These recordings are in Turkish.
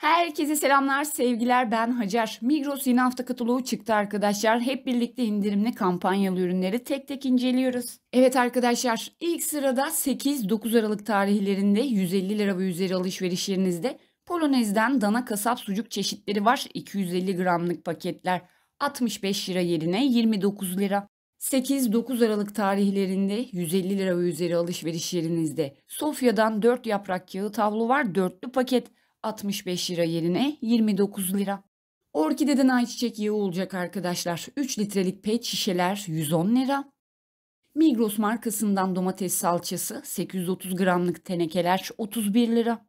Herkese selamlar, sevgiler. Ben Hacer. Migros yeni hafta kataloğu çıktı arkadaşlar. Hep birlikte indirimli kampanyalı ürünleri tek tek inceliyoruz. Evet arkadaşlar, ilk sırada 8-9 Aralık tarihlerinde 150 lira ve üzeri alışverişlerinizde Polonez'den dana kasap sucuk çeşitleri var. 250 gramlık paketler 65 lira yerine 29 lira. 8-9 Aralık tarihlerinde 150 lira ve üzeri alışverişlerinizde Sofya'dan 4 yaprak yağı tavlu var. Dörtlü paket 65 lira yerine 29 lira. Orkideden ayçiçek yağı olacak arkadaşlar. 3 litrelik pet şişeler 110 lira. Migros markasından domates salçası 830 gramlık tenekeler 31 lira.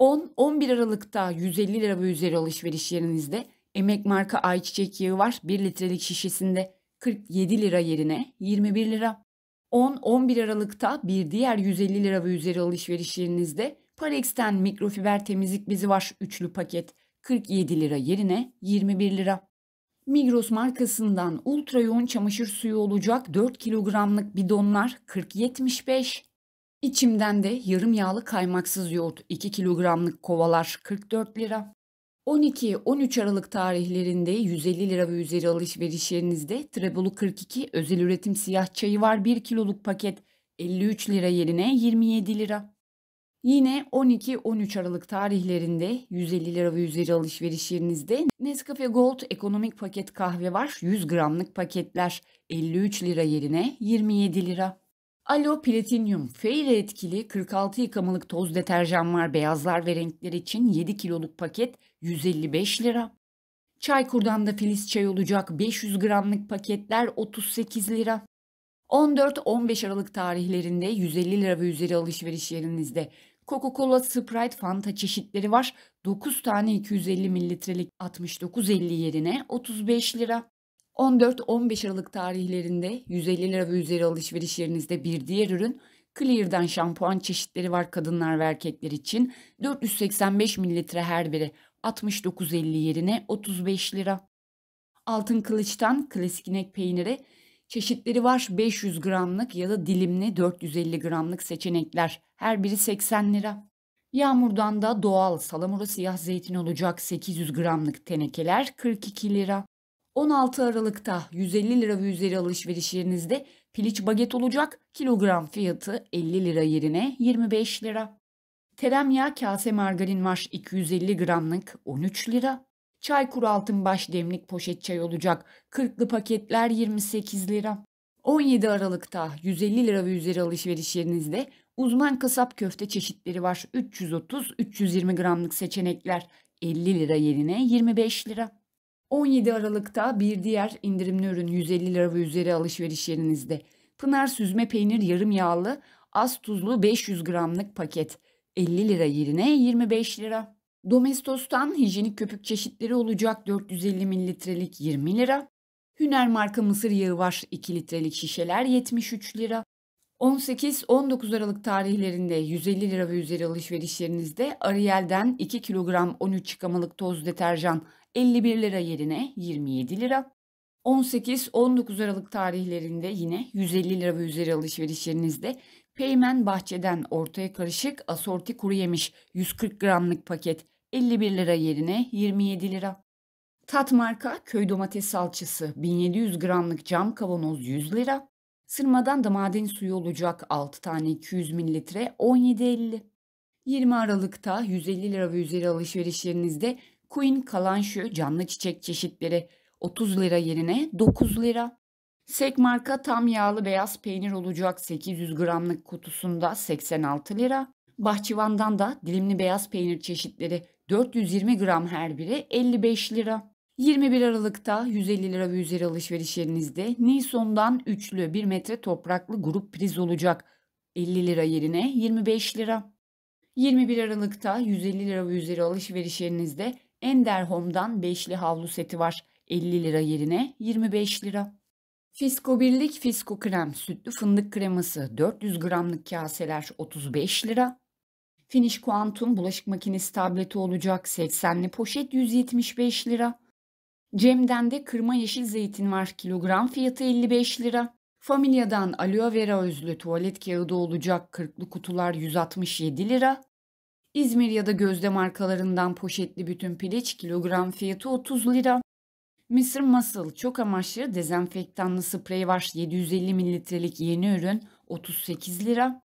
10-11 Aralık'ta 150 lira ve üzeri alışveriş yerinizde emek marka ayçiçek yağı var 1 litrelik şişesinde 47 lira yerine 21 lira. 10-11 Aralık'ta bir diğer 150 lira ve üzeri alışverişlerinizde Parex'ten mikrofiber temizlik bezi var üçlü paket 47 lira yerine 21 lira. Migros markasından ultra yoğun çamaşır suyu olacak 4 kilogramlık bidonlar 40.75. İçimden de yarım yağlı kaymaksız yoğurt 2 kilogramlık kovalar 44 lira. 12-13 Aralık tarihlerinde 150 lira ve üzeri alışverişlerinizde yerinizde Trebolu 42 özel üretim siyah çayı var 1 kiloluk paket 53 lira yerine 27 lira. Yine 12-13 Aralık tarihlerinde 150 lira ve üzeri alışveriş yerinizde Nescafe Gold ekonomik paket kahve var. 100 gramlık paketler 53 lira yerine 27 lira. Alo Platinum Feyre etkili 46 yıkamalık toz deterjan var beyazlar ve renkler için 7 kiloluk paket 155 lira. Çaykur'dan da filiz çay olacak 500 gramlık paketler 38 lira. 14-15 Aralık tarihlerinde 150 lira ve üzeri alışveriş yerinizde Coca-Cola, Sprite, Fanta çeşitleri var. 9 tane 250 mililitrelik 69.50 yerine 35 lira. 14-15 Aralık tarihlerinde 150 lira ve üzeri alışveriş yerinizde bir diğer ürün Cleardan şampuan çeşitleri var kadınlar ve erkekler için. 485 mililitre her biri 69.50 yerine 35 lira. Altın Kılıç'tan klasik inek peyniri Çeşitleri var 500 gramlık ya da dilimli 450 gramlık seçenekler. Her biri 80 lira. Yağmurdan da doğal salamura siyah zeytin olacak 800 gramlık tenekeler 42 lira. 16 Aralık'ta 150 lira ve üzeri alışverişlerinizde piliç baget olacak kilogram fiyatı 50 lira yerine 25 lira. Teremyağı kase margarin var 250 gramlık 13 lira. Çaykur Altınbaş demlik poşet çay olacak. Kırklı paketler 28 lira. 17 Aralık'ta 150 lira ve üzeri alışveriş yerinizde uzman kasap köfte çeşitleri var. 330-320 gramlık seçenekler 50 lira yerine 25 lira. 17 Aralık'ta bir diğer indirimli ürün 150 lira ve üzeri alışveriş yerinizde. Pınar süzme peynir yarım yağlı az tuzlu 500 gramlık paket 50 lira yerine 25 lira. Domestos'tan hijyenik köpük çeşitleri olacak 450 mililitrelik 20 lira. Hüner marka mısır yağı var 2 litrelik şişeler 73 lira. 18-19 Aralık tarihlerinde 150 lira ve üzeri alışverişlerinizde Ariel'den 2 kilogram 13 çıkamalık toz deterjan 51 lira yerine 27 lira. 18-19 Aralık tarihlerinde yine 150 lira ve üzeri alışverişlerinizde Peymen Bahçe'den ortaya karışık asorti kuru yemiş 140 gramlık paket 51 lira yerine 27 lira. Tat marka köy domates salçası 1700 gramlık cam kavanoz 100 lira. Sırmadan da maden suyu olacak 6 tane 200 mililitre 17.50. 20 Aralık'ta 150 lira ve üzeri alışverişlerinizde Queen Kalanşö canlı çiçek çeşitleri 30 lira yerine 9 lira. Sek marka tam yağlı beyaz peynir olacak 800 gramlık kutusunda 86 lira. Bahçıvan'dan da dilimli beyaz peynir çeşitleri 420 gram her biri 55 lira. 21 Aralık'ta 150 lira ve üzeri alışveriş yerinizde Nison'dan üçlü 1 metre topraklı grup priz olacak. 50 lira yerine 25 lira. 21 Aralık'ta 150 lira ve üzeri alışveriş yerinizde Ender Home'dan beşli havlu seti var. 50 lira yerine 25 lira. Fisko Birlik Fisko Krem Sütlü Fındık Kreması 400 gramlık kaseler 35 lira. Finish Quantum bulaşık makinesi tableti olacak. 80'li poşet 175 lira. Cem'den de kırma yeşil zeytin var. Kilogram fiyatı 55 lira. Familya'dan aloe vera özlü tuvalet kağıdı olacak. Kırklı kutular 167 lira. İzmir ya da Gözde markalarından poşetli bütün piliç kilogram fiyatı 30 lira. Mısır Muscle çok amaçlı dezenfektanlı sprey var 750 mililitrelik yeni ürün 38 lira.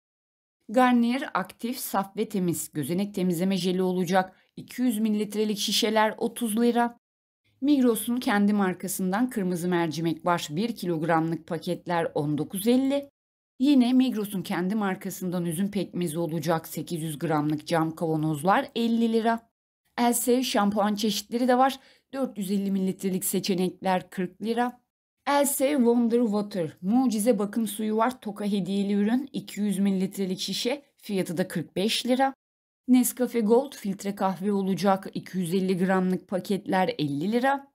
Garnier aktif, saf ve temiz gözenek temizleme jeli olacak. 200 mililitrelik şişeler 30 lira. Migros'un kendi markasından kırmızı mercimek var. 1 kilogramlık paketler 19.50. Yine Migros'un kendi markasından üzüm pekmezi olacak 800 gramlık cam kavanozlar 50 lira. Else şampuan çeşitleri de var. 450 mililitrelik seçenekler 40 lira. Else Wonder Water. Mucize bakım suyu var. Toka hediyeli ürün. 200 mililitrelik şişe. Fiyatı da 45 lira. Nescafe Gold filtre kahve olacak. 250 gramlık paketler 50 lira.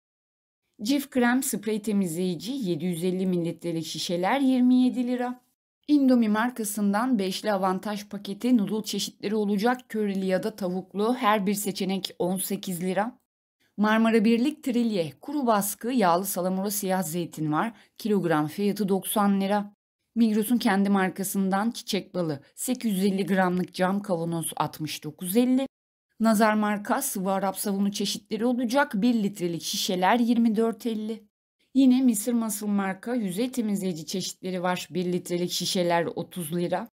Cif krem spray temizleyici 750 mililitrelik şişeler 27 lira. Indomie markasından beşli avantaj paketi noodle çeşitleri olacak körili ya da tavuklu her bir seçenek 18 lira. Marmara Birlik Trilye, kuru baskı, yağlı salamura siyah zeytin var. Kilogram fiyatı 90 lira. Migros'un kendi markasından çiçek balı 850 gramlık cam kavanoz 69.50. Nazar marka sıvı Arap savunu çeşitleri olacak 1 litrelik şişeler 24.50. Yine Mısır Masıl marka yüzey temizleyici çeşitleri var 1 litrelik şişeler 30 lira.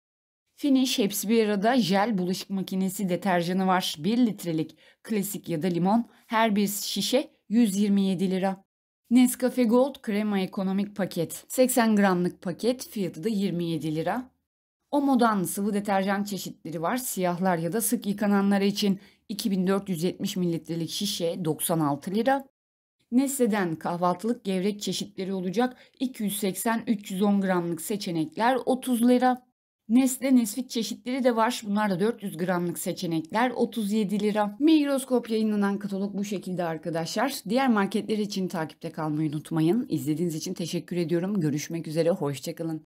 Finish hepsi bir arada jel bulaşık makinesi deterjanı var. 1 litrelik klasik ya da limon her bir şişe 127 lira. Nescafe Gold krema ekonomik paket. 80 gramlık paket fiyatı da 27 lira. Omo'dan sıvı deterjan çeşitleri var. Siyahlar ya da sık yıkananlar için 2470 mililitrelik şişe 96 lira. Nesle'den kahvaltılık gevrek çeşitleri olacak 280-310 gramlık seçenekler 30 lira. Nesle Nesfit çeşitleri de var. Bunlar da 400 gramlık seçenekler 37 lira. Migroskop yayınlanan katalog bu şekilde arkadaşlar. Diğer marketler için takipte kalmayı unutmayın. İzlediğiniz için teşekkür ediyorum. Görüşmek üzere. Hoşçakalın.